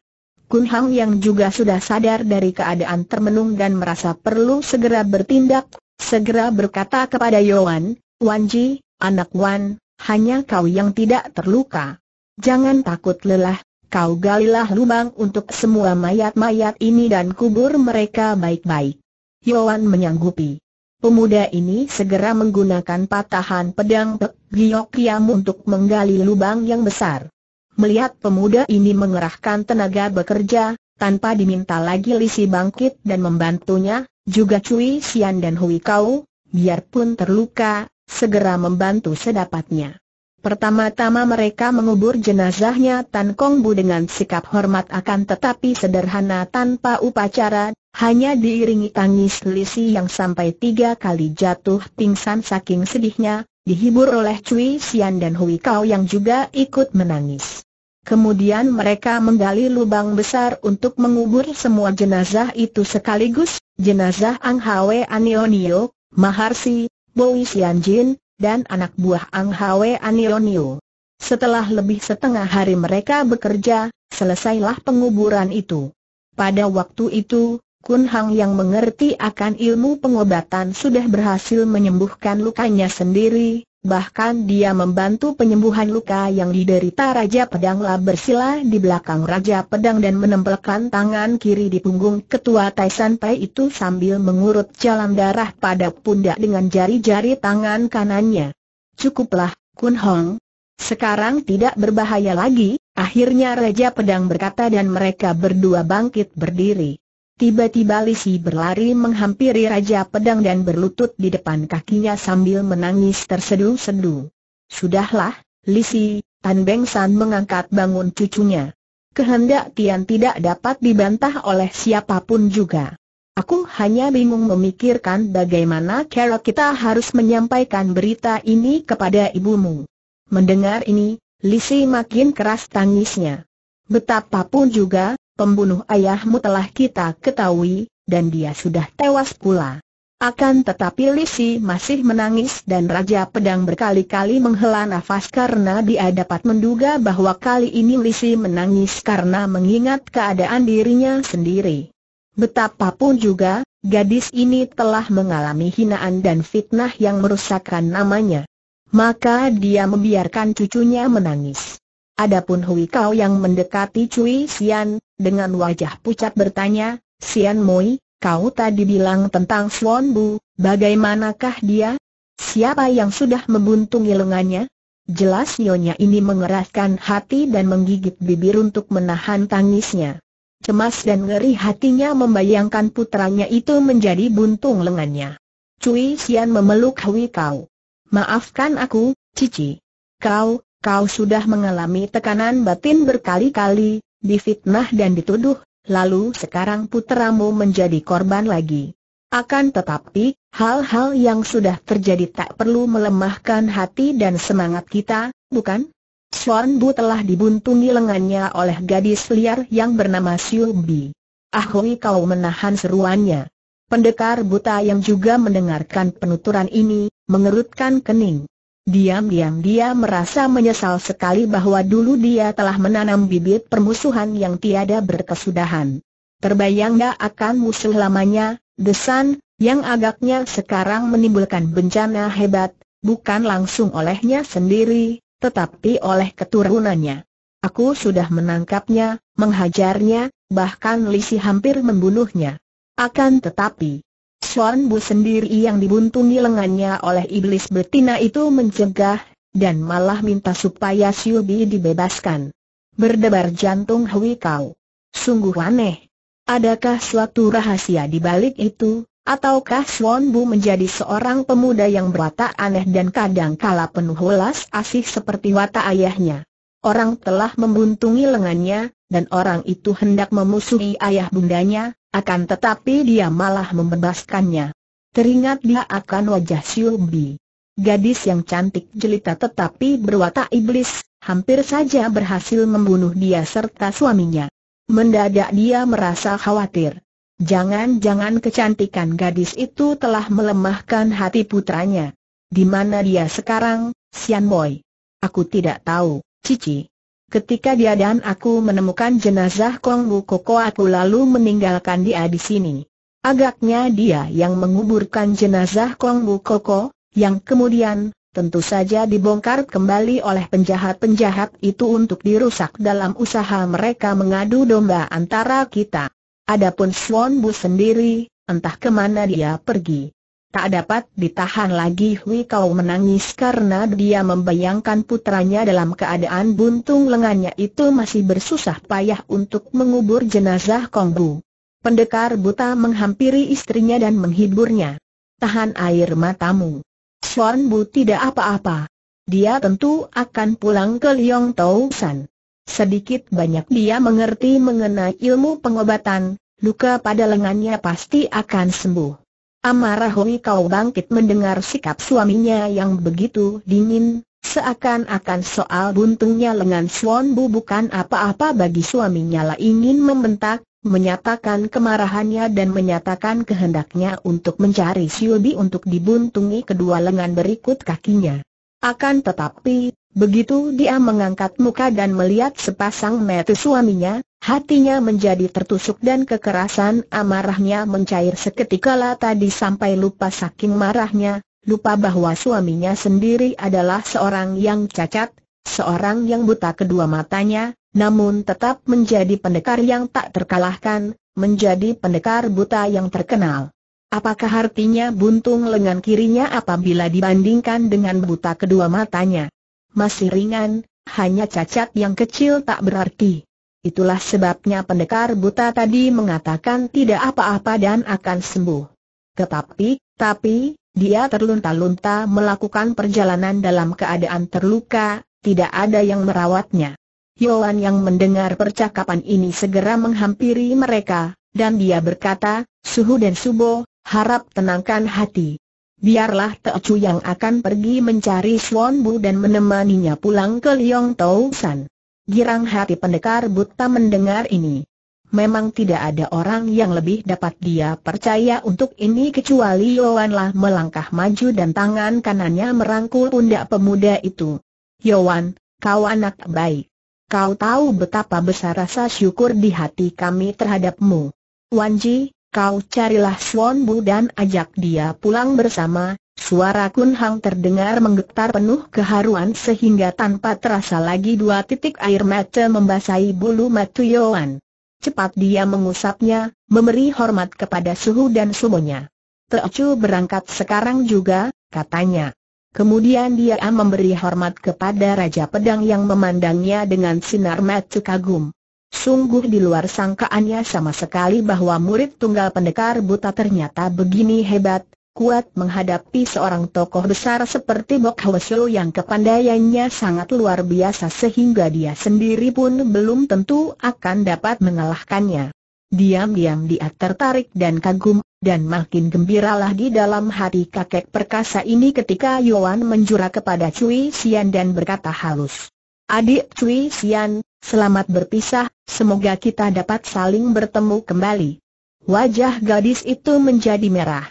S1: Kun Hang yang juga sudah sadar dari keadaan termenung dan merasa perlu segera bertindak, segera berkata kepada Wan Wanji, anak Wan, hanya kau yang tidak terluka. Jangan takut lelah, kau galilah lubang untuk semua mayat-mayat ini dan kubur mereka baik-baik. Yoan menyanggupi. Pemuda ini segera menggunakan patahan pedang Pek Giok untuk menggali lubang yang besar. Melihat pemuda ini mengerahkan tenaga bekerja, tanpa diminta lagi Lisi bangkit dan membantunya, juga Cui Sian dan Hui Kau, biarpun terluka, segera membantu sedapatnya. Pertama-tama mereka mengubur jenazahnya Tan Kong Bu dengan sikap hormat akan tetapi sederhana tanpa upacara, hanya diiringi tangis Lisi yang sampai tiga kali jatuh pingsan saking sedihnya, dihibur oleh Cui Xian dan Hui Kau yang juga ikut menangis. Kemudian mereka menggali lubang besar untuk mengubur semua jenazah itu sekaligus, jenazah Ang Hwe Anionio, Maharsi, Boi Jin dan anak buah Ang Hwe Anionio. Setelah lebih setengah hari mereka bekerja, selesailah penguburan itu. Pada waktu itu, Kun Hang yang mengerti akan ilmu pengobatan sudah berhasil menyembuhkan lukanya sendiri, bahkan dia membantu penyembuhan luka yang diderita Raja Pedang La bersila di belakang Raja Pedang dan menempelkan tangan kiri di punggung ketua Taisan Pai itu sambil mengurut jalan darah pada pundak dengan jari-jari tangan kanannya. Cukuplah, Kun Hong. Sekarang tidak berbahaya lagi, akhirnya Raja Pedang berkata dan mereka berdua bangkit berdiri. Tiba-tiba Lisi berlari menghampiri Raja Pedang dan berlutut di depan kakinya sambil menangis tersedu-sedu. Sudahlah, Lisi, Tan Beng San mengangkat bangun cucunya. Kehendak Tian tidak dapat dibantah oleh siapapun juga. Aku hanya bingung memikirkan bagaimana cara kita harus menyampaikan berita ini kepada ibumu. Mendengar ini, Lisi makin keras tangisnya. Betapapun juga, Pembunuh ayahmu telah kita ketahui, dan dia sudah tewas pula. Akan tetapi Lisi masih menangis dan Raja Pedang berkali-kali menghela nafas karena dia dapat menduga bahwa kali ini Lisi menangis karena mengingat keadaan dirinya sendiri. Betapapun juga, gadis ini telah mengalami hinaan dan fitnah yang merusakkan namanya. Maka dia membiarkan cucunya menangis. Adapun Hui Kau yang mendekati Cui Xian, dengan wajah pucat bertanya, Sian Mui, kau tadi bilang tentang Swan Bu, bagaimanakah dia? Siapa yang sudah membuntungi lengannya? Jelas Nyonya ini mengeraskan hati dan menggigit bibir untuk menahan tangisnya. Cemas dan ngeri hatinya membayangkan putranya itu menjadi buntung lengannya. Cui Sian memeluk Hui Kau. Maafkan aku, Cici. Kau, kau sudah mengalami tekanan batin berkali-kali, difitnah dan dituduh, lalu sekarang putramu menjadi korban lagi. Akan tetapi, hal-hal yang sudah terjadi tak perlu melemahkan hati dan semangat kita, bukan? Suan Bu telah dibuntungi lengannya oleh gadis liar yang bernama Siubi. Ahui kau menahan seruannya. Pendekar buta yang juga mendengarkan penuturan ini, mengerutkan kening. Diam-diam dia merasa menyesal sekali bahwa dulu dia telah menanam bibit permusuhan yang tiada berkesudahan. Terbayang gak akan musuh lamanya, Desan, yang agaknya sekarang menimbulkan bencana hebat, bukan langsung olehnya sendiri, tetapi oleh keturunannya. Aku sudah menangkapnya, menghajarnya, bahkan Lisi hampir membunuhnya. Akan tetapi, Suan Bu sendiri yang dibuntungi lengannya oleh iblis betina itu mencegah, dan malah minta supaya Siu Bi dibebaskan. Berdebar jantung Hui Kau. Sungguh aneh. Adakah suatu rahasia di balik itu, ataukah Suan Bu menjadi seorang pemuda yang berwatak aneh dan kadang kala penuh welas asih seperti watak ayahnya? Orang telah membuntungi lengannya, dan orang itu hendak memusuhi ayah bundanya, akan tetapi dia malah membebaskannya. Teringat dia akan wajah Siulbi. Gadis yang cantik jelita tetapi berwatak iblis, hampir saja berhasil membunuh dia serta suaminya. Mendadak dia merasa khawatir. Jangan-jangan kecantikan gadis itu telah melemahkan hati putranya. Di mana dia sekarang, Sian Boy? Aku tidak tahu, Cici. Ketika dia dan aku menemukan jenazah Kong Wu Koko aku lalu meninggalkan dia di sini. Agaknya dia yang menguburkan jenazah Kong Wu Koko, yang kemudian, tentu saja dibongkar kembali oleh penjahat-penjahat itu untuk dirusak dalam usaha mereka mengadu domba antara kita. Adapun Swan Bu sendiri, entah kemana dia pergi. Tak dapat ditahan lagi Hui Kau menangis karena dia membayangkan putranya dalam keadaan buntung lengannya itu masih bersusah payah untuk mengubur jenazah Kong Bu. Pendekar buta menghampiri istrinya dan menghiburnya. Tahan air matamu. Suan Bu tidak apa-apa. Dia tentu akan pulang ke Liong Tau San. Sedikit banyak dia mengerti mengenai ilmu pengobatan, luka pada lengannya pasti akan sembuh. Amarah Hui Kau bangkit mendengar sikap suaminya yang begitu dingin, seakan-akan soal buntungnya lengan Swan Bu bukan apa-apa bagi suaminya lah ingin membentak, menyatakan kemarahannya dan menyatakan kehendaknya untuk mencari Siobi untuk dibuntungi kedua lengan berikut kakinya. Akan tetapi, begitu dia mengangkat muka dan melihat sepasang mata suaminya, hatinya menjadi tertusuk dan kekerasan amarahnya mencair lah tadi sampai lupa saking marahnya, lupa bahwa suaminya sendiri adalah seorang yang cacat, seorang yang buta kedua matanya, namun tetap menjadi pendekar yang tak terkalahkan, menjadi pendekar buta yang terkenal. Apakah artinya buntung lengan kirinya apabila dibandingkan dengan buta kedua matanya? Masih ringan, hanya cacat yang kecil tak berarti. Itulah sebabnya pendekar buta tadi mengatakan tidak apa-apa dan akan sembuh. Tetapi, tapi, dia terlunta-lunta melakukan perjalanan dalam keadaan terluka, tidak ada yang merawatnya. Yohan yang mendengar percakapan ini segera menghampiri mereka, dan dia berkata, Suhu dan Subo, Harap tenangkan hati. Biarlah Teochu yang akan pergi mencari Swan Bu dan menemaninya pulang ke Liong Tau San. Girang hati pendekar buta mendengar ini. Memang tidak ada orang yang lebih dapat dia percaya untuk ini kecuali Yowan lah melangkah maju dan tangan kanannya merangkul pundak pemuda itu. Yowan, kau anak baik. Kau tahu betapa besar rasa syukur di hati kami terhadapmu. Wanji, Kau carilah Swan Bu dan ajak dia pulang bersama. Suara Kun Hang terdengar menggetar penuh keharuan sehingga tanpa terasa lagi dua titik air mata membasahi bulu matu Yuan. Cepat dia mengusapnya, memberi hormat kepada suhu dan sumonya. Teocu berangkat sekarang juga, katanya. Kemudian dia memberi hormat kepada Raja Pedang yang memandangnya dengan sinar mata kagum. Sungguh di luar sangkaannya sama sekali bahwa murid tunggal pendekar buta ternyata begini hebat, kuat menghadapi seorang tokoh besar seperti Bok Hwasyo yang kepandaiannya sangat luar biasa sehingga dia sendiri pun belum tentu akan dapat mengalahkannya. Diam-diam dia tertarik dan kagum, dan makin gembiralah di dalam hati kakek perkasa ini ketika Yoan menjura kepada Cui Xian dan berkata halus. Adik Cui Xian. Selamat berpisah, semoga kita dapat saling bertemu kembali. Wajah gadis itu menjadi merah.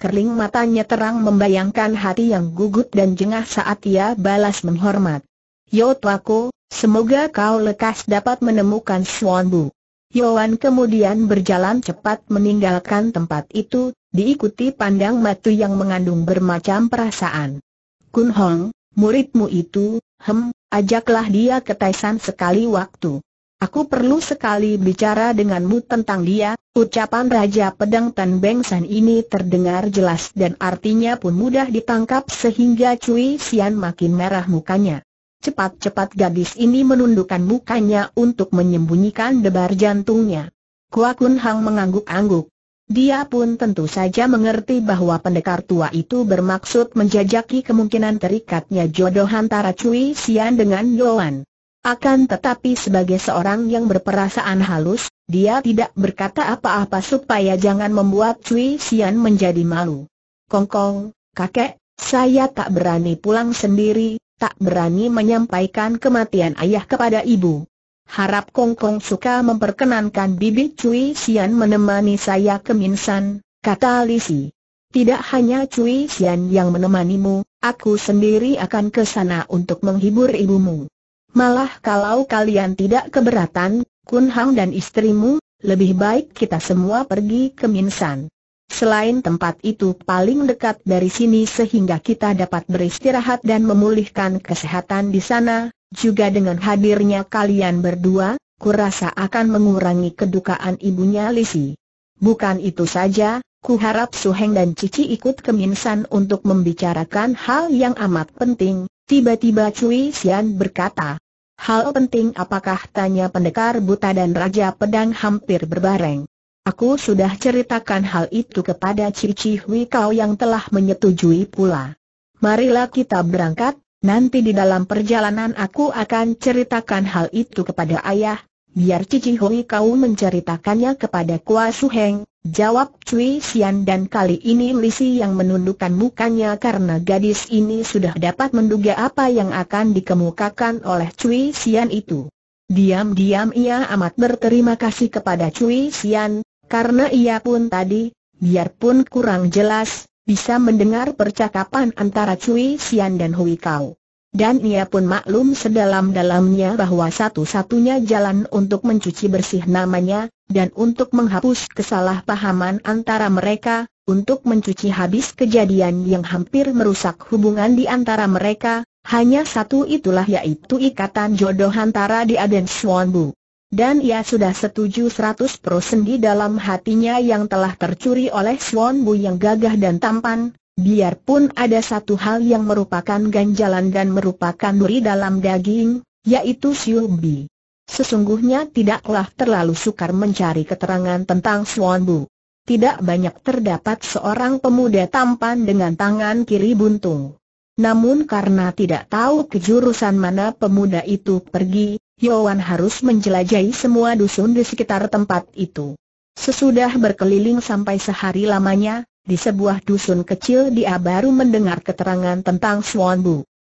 S1: Kerling matanya terang membayangkan hati yang gugup dan jengah saat ia balas menghormat. Yo Tuaku, semoga kau lekas dapat menemukan Swan Bu. Yoan kemudian berjalan cepat meninggalkan tempat itu, diikuti pandang matu yang mengandung bermacam perasaan. Kun Hong, muridmu itu, hem, Ajaklah dia ke Taisan sekali waktu. Aku perlu sekali bicara denganmu tentang dia, ucapan Raja Pedang Tan Beng San ini terdengar jelas dan artinya pun mudah ditangkap sehingga Cui Sian makin merah mukanya. Cepat-cepat gadis ini menundukkan mukanya untuk menyembunyikan debar jantungnya. Kua Kun Hang mengangguk-angguk. Dia pun tentu saja mengerti bahwa pendekar tua itu bermaksud menjajaki kemungkinan terikatnya jodoh antara Cui Xian dengan Yuan. Akan tetapi sebagai seorang yang berperasaan halus, dia tidak berkata apa-apa supaya jangan membuat Cui Xian menjadi malu. Kongkong, kakek, saya tak berani pulang sendiri, tak berani menyampaikan kematian ayah kepada ibu. Harap Kong Kong suka memperkenankan Bibi Cui Sian menemani saya ke Minsan, kata Lisi. Tidak hanya Cui Sian yang menemanimu, aku sendiri akan ke sana untuk menghibur ibumu. Malah kalau kalian tidak keberatan, Kun Hang dan istrimu, lebih baik kita semua pergi ke Minsan. Selain tempat itu paling dekat dari sini sehingga kita dapat beristirahat dan memulihkan kesehatan di sana, juga dengan hadirnya kalian berdua, kurasa akan mengurangi kedukaan ibunya Lisi. Bukan itu saja, ku harap Suheng dan Cici ikut ke Minsan untuk membicarakan hal yang amat penting, tiba-tiba Cui Xian berkata. Hal penting apakah tanya pendekar buta dan raja pedang hampir berbareng. Aku sudah ceritakan hal itu kepada Cici Hui kau yang telah menyetujui pula. Marilah kita berangkat, Nanti di dalam perjalanan aku akan ceritakan hal itu kepada ayah, biar Cici Hui kau menceritakannya kepada Kua Su Heng, jawab Cui Xian dan kali ini Lisi yang menundukkan mukanya karena gadis ini sudah dapat menduga apa yang akan dikemukakan oleh Cui Xian itu. Diam-diam ia amat berterima kasih kepada Cui Xian, karena ia pun tadi, biarpun kurang jelas, bisa mendengar percakapan antara Cui Xian dan Hui Kau. Dan ia pun maklum sedalam-dalamnya bahwa satu-satunya jalan untuk mencuci bersih namanya, dan untuk menghapus kesalahpahaman antara mereka, untuk mencuci habis kejadian yang hampir merusak hubungan di antara mereka, hanya satu itulah yaitu ikatan jodoh antara dia dan Swan Bu. Dan ia sudah setuju seratus persen di dalam hatinya yang telah tercuri oleh Swan Bu yang gagah dan tampan, biarpun ada satu hal yang merupakan ganjalan dan merupakan duri dalam daging, yaitu Siu Bi. Sesungguhnya tidaklah terlalu sukar mencari keterangan tentang Swan Bu. Tidak banyak terdapat seorang pemuda tampan dengan tangan kiri buntung. Namun karena tidak tahu kejurusan mana pemuda itu pergi, Yowan harus menjelajahi semua dusun di sekitar tempat itu. Sesudah berkeliling sampai sehari lamanya, di sebuah dusun kecil dia baru mendengar keterangan tentang Swan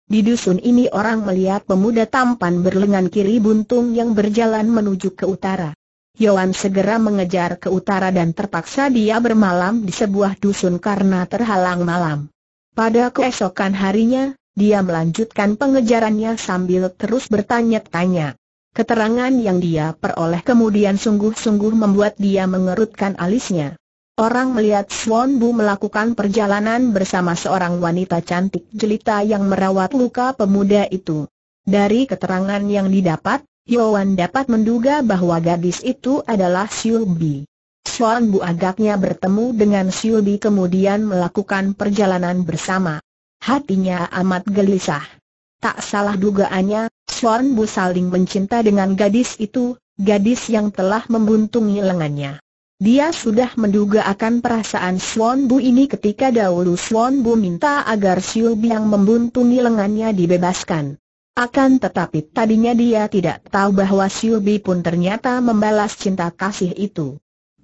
S1: Di dusun ini orang melihat pemuda tampan berlengan kiri buntung yang berjalan menuju ke utara. Yowan segera mengejar ke utara dan terpaksa dia bermalam di sebuah dusun karena terhalang malam. Pada keesokan harinya, dia melanjutkan pengejarannya sambil terus bertanya-tanya. Keterangan yang dia peroleh kemudian sungguh-sungguh membuat dia mengerutkan alisnya. Orang melihat Swan Bu melakukan perjalanan bersama seorang wanita cantik jelita yang merawat luka pemuda itu. Dari keterangan yang didapat, Yowan dapat menduga bahwa gadis itu adalah Siulbi. Swan Bu agaknya bertemu dengan Siulbi kemudian melakukan perjalanan bersama. Hatinya amat gelisah. Tak salah dugaannya, Suan Bu saling mencinta dengan gadis itu, gadis yang telah membuntungi lengannya. Dia sudah menduga akan perasaan Suan Bu ini ketika dahulu Suan Bu minta agar Siu Biang membuntungi lengannya dibebaskan. Akan tetapi tadinya dia tidak tahu bahwa Siu Bi pun ternyata membalas cinta kasih itu.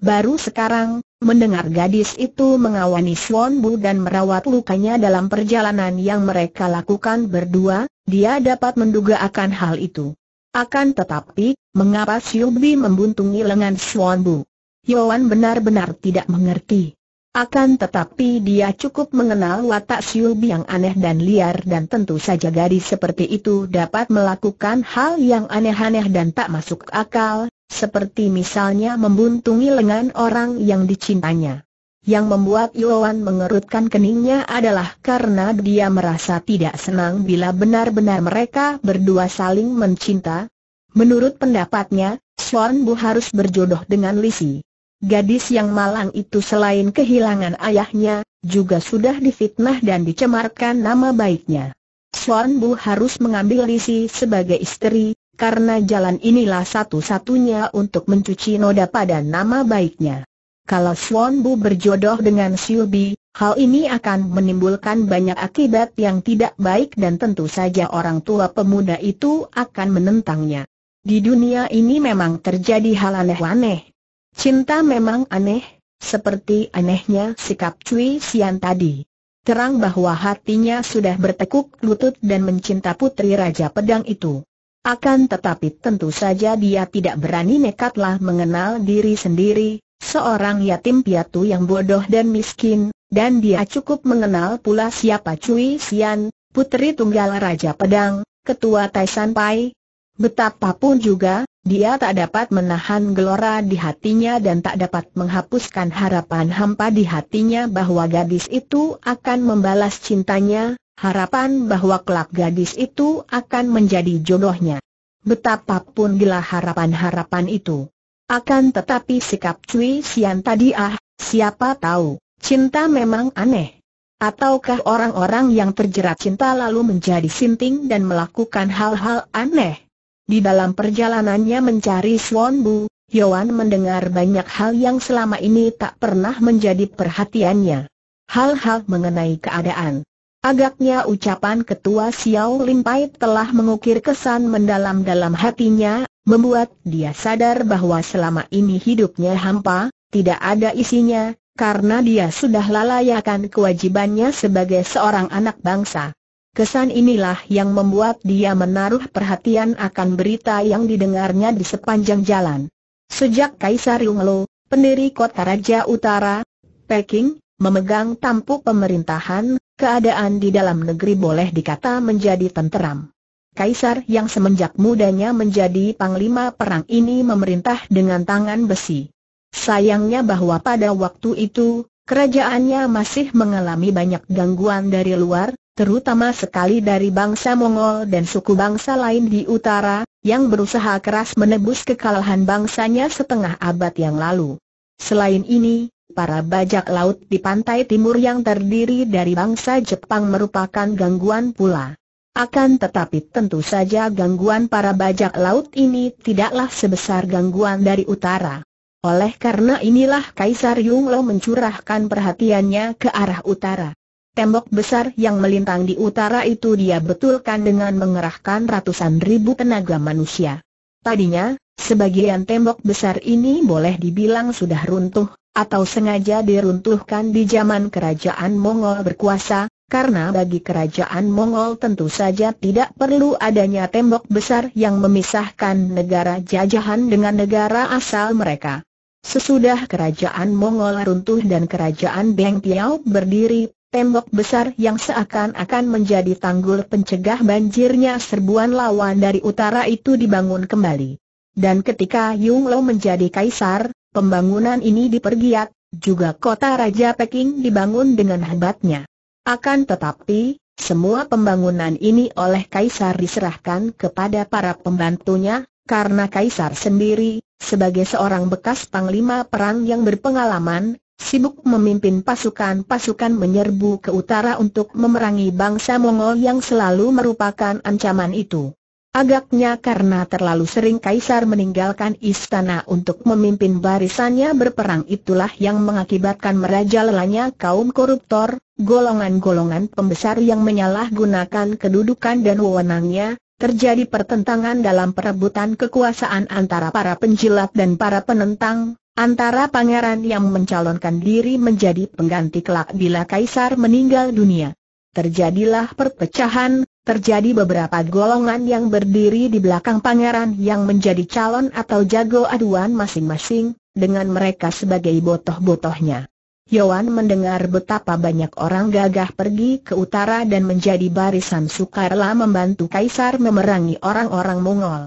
S1: Baru sekarang, mendengar gadis itu mengawani Swan Bu dan merawat lukanya dalam perjalanan yang mereka lakukan berdua, dia dapat menduga akan hal itu. Akan tetapi, mengapa Xiubi membuntungi lengan Swan Bu? Yoan benar-benar tidak mengerti. Akan tetapi dia cukup mengenal watak Xiubi yang aneh dan liar dan tentu saja gadis seperti itu dapat melakukan hal yang aneh-aneh dan tak masuk akal, seperti misalnya membuntungi lengan orang yang dicintanya. Yang membuat Yuan mengerutkan keningnya adalah karena dia merasa tidak senang bila benar-benar mereka berdua saling mencinta. Menurut pendapatnya, Xuan Bu harus berjodoh dengan Lisi. Gadis yang malang itu selain kehilangan ayahnya, juga sudah difitnah dan dicemarkan nama baiknya. Xuan Bu harus mengambil Lisi sebagai istri, karena jalan inilah satu-satunya untuk mencuci noda pada nama baiknya. Kalau Swan Bu berjodoh dengan Siu Bi, hal ini akan menimbulkan banyak akibat yang tidak baik dan tentu saja orang tua pemuda itu akan menentangnya. Di dunia ini memang terjadi hal aneh-aneh. Cinta memang aneh, seperti anehnya sikap Cui Xian tadi. Terang bahwa hatinya sudah bertekuk lutut dan mencinta putri Raja Pedang itu. Akan tetapi tentu saja dia tidak berani nekatlah mengenal diri sendiri, seorang yatim piatu yang bodoh dan miskin, dan dia cukup mengenal pula siapa Cui Sian, putri tunggal Raja Pedang, ketua Taisan Pai. Betapapun juga, dia tak dapat menahan gelora di hatinya dan tak dapat menghapuskan harapan hampa di hatinya bahwa gadis itu akan membalas cintanya, Harapan bahwa kelak gadis itu akan menjadi jodohnya. Betapapun gila harapan-harapan itu. Akan tetapi sikap Cui Sian tadi ah, siapa tahu, cinta memang aneh. Ataukah orang-orang yang terjerat cinta lalu menjadi sinting dan melakukan hal-hal aneh? Di dalam perjalanannya mencari Swan Bu, Yohan mendengar banyak hal yang selama ini tak pernah menjadi perhatiannya. Hal-hal mengenai keadaan, Agaknya ucapan ketua Xiao Pai telah mengukir kesan mendalam dalam hatinya, membuat dia sadar bahwa selama ini hidupnya hampa, tidak ada isinya, karena dia sudah lalai akan kewajibannya sebagai seorang anak bangsa. Kesan inilah yang membuat dia menaruh perhatian akan berita yang didengarnya di sepanjang jalan. Sejak Kaisar Yunglo, pendiri kota Raja Utara, Peking, memegang tampuk pemerintahan, keadaan di dalam negeri boleh dikata menjadi tenteram. Kaisar yang semenjak mudanya menjadi panglima perang ini memerintah dengan tangan besi. Sayangnya bahwa pada waktu itu, kerajaannya masih mengalami banyak gangguan dari luar, terutama sekali dari bangsa Mongol dan suku bangsa lain di utara, yang berusaha keras menebus kekalahan bangsanya setengah abad yang lalu. Selain ini, Para bajak laut di pantai timur yang terdiri dari bangsa Jepang merupakan gangguan pula. Akan tetapi tentu saja gangguan para bajak laut ini tidaklah sebesar gangguan dari utara. Oleh karena inilah Kaisar Yunglo mencurahkan perhatiannya ke arah utara. Tembok besar yang melintang di utara itu dia betulkan dengan mengerahkan ratusan ribu tenaga manusia. Tadinya, sebagian tembok besar ini boleh dibilang sudah runtuh, atau sengaja diruntuhkan di zaman kerajaan Mongol berkuasa, karena bagi kerajaan Mongol tentu saja tidak perlu adanya tembok besar yang memisahkan negara jajahan dengan negara asal mereka. Sesudah kerajaan Mongol runtuh dan kerajaan Beng Piao berdiri, tembok besar yang seakan-akan menjadi tanggul pencegah banjirnya serbuan lawan dari utara itu dibangun kembali. Dan ketika Yung Lo menjadi kaisar, Pembangunan ini dipergiat, juga kota Raja Peking dibangun dengan hebatnya. Akan tetapi, semua pembangunan ini oleh Kaisar diserahkan kepada para pembantunya, karena Kaisar sendiri, sebagai seorang bekas panglima perang yang berpengalaman, sibuk memimpin pasukan-pasukan menyerbu ke utara untuk memerangi bangsa Mongol yang selalu merupakan ancaman itu. Agaknya karena terlalu sering Kaisar meninggalkan istana untuk memimpin barisannya berperang itulah yang mengakibatkan merajalelanya kaum koruptor, golongan-golongan pembesar yang menyalahgunakan kedudukan dan wewenangnya, terjadi pertentangan dalam perebutan kekuasaan antara para penjilat dan para penentang, antara pangeran yang mencalonkan diri menjadi pengganti kelak bila Kaisar meninggal dunia. Terjadilah perpecahan, Terjadi beberapa golongan yang berdiri di belakang pangeran yang menjadi calon atau jago aduan masing-masing, dengan mereka sebagai botoh-botohnya. Yoan mendengar betapa banyak orang gagah pergi ke utara dan menjadi barisan sukarela membantu kaisar memerangi orang-orang Mongol.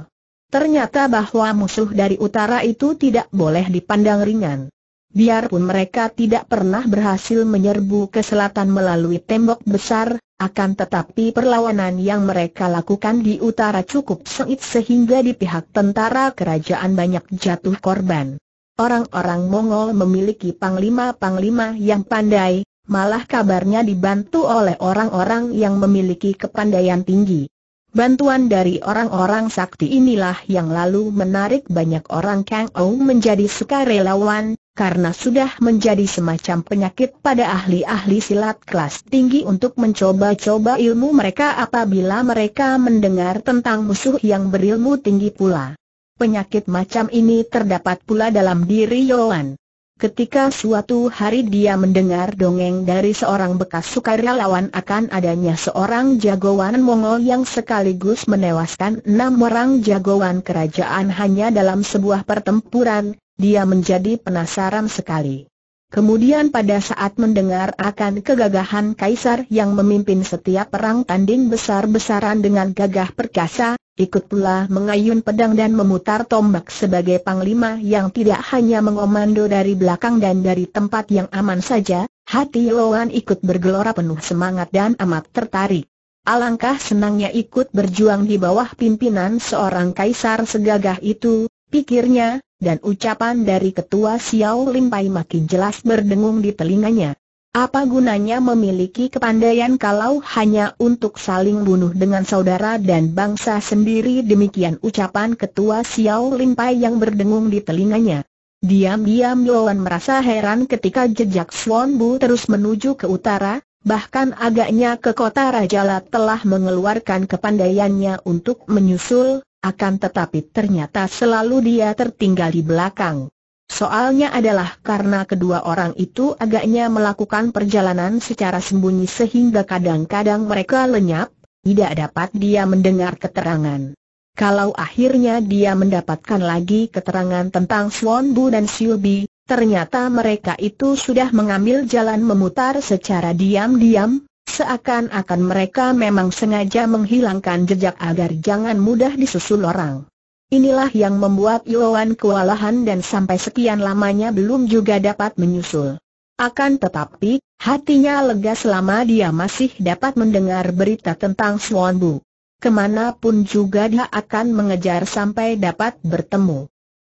S1: Ternyata bahwa musuh dari utara itu tidak boleh dipandang ringan. Biarpun mereka tidak pernah berhasil menyerbu ke selatan melalui tembok besar, akan tetapi perlawanan yang mereka lakukan di utara cukup sengit sehingga di pihak tentara kerajaan banyak jatuh korban. Orang-orang Mongol memiliki panglima-panglima yang pandai, malah kabarnya dibantu oleh orang-orang yang memiliki kepandaian tinggi. Bantuan dari orang-orang sakti inilah yang lalu menarik banyak orang Kang Ou menjadi sukarelawan, karena sudah menjadi semacam penyakit pada ahli-ahli silat kelas tinggi untuk mencoba-coba ilmu mereka apabila mereka mendengar tentang musuh yang berilmu tinggi pula. Penyakit macam ini terdapat pula dalam diri Yohan. Ketika suatu hari dia mendengar dongeng dari seorang bekas sukarelawan akan adanya seorang jagoan Mongol yang sekaligus menewaskan enam orang jagoan kerajaan hanya dalam sebuah pertempuran, dia menjadi penasaran sekali. Kemudian pada saat mendengar akan kegagahan Kaisar yang memimpin setiap perang tanding besar-besaran dengan gagah perkasa, ikut pula mengayun pedang dan memutar tombak sebagai panglima yang tidak hanya mengomando dari belakang dan dari tempat yang aman saja, hati Loan ikut bergelora penuh semangat dan amat tertarik. Alangkah senangnya ikut berjuang di bawah pimpinan seorang kaisar segagah itu, pikirnya, dan ucapan dari ketua Xiao Lim makin jelas berdengung di telinganya. Apa gunanya memiliki kepandaian kalau hanya untuk saling bunuh dengan saudara dan bangsa sendiri demikian ucapan ketua Xiao Lim yang berdengung di telinganya. Diam-diam Yuan merasa heran ketika jejak Swan Bu terus menuju ke utara, Bahkan agaknya ke kota Rajala telah mengeluarkan kepandaiannya untuk menyusul, akan tetapi ternyata selalu dia tertinggal di belakang. Soalnya adalah karena kedua orang itu agaknya melakukan perjalanan secara sembunyi sehingga kadang-kadang mereka lenyap, tidak dapat dia mendengar keterangan. Kalau akhirnya dia mendapatkan lagi keterangan tentang Swan Bu dan Bi, ternyata mereka itu sudah mengambil jalan memutar secara diam-diam, Seakan-akan mereka memang sengaja menghilangkan jejak agar jangan mudah disusul orang. Inilah yang membuat Yuan kewalahan dan sampai sekian lamanya belum juga dapat menyusul. Akan tetapi, hatinya lega selama dia masih dapat mendengar berita tentang Swan Bu. Kemanapun juga dia akan mengejar sampai dapat bertemu.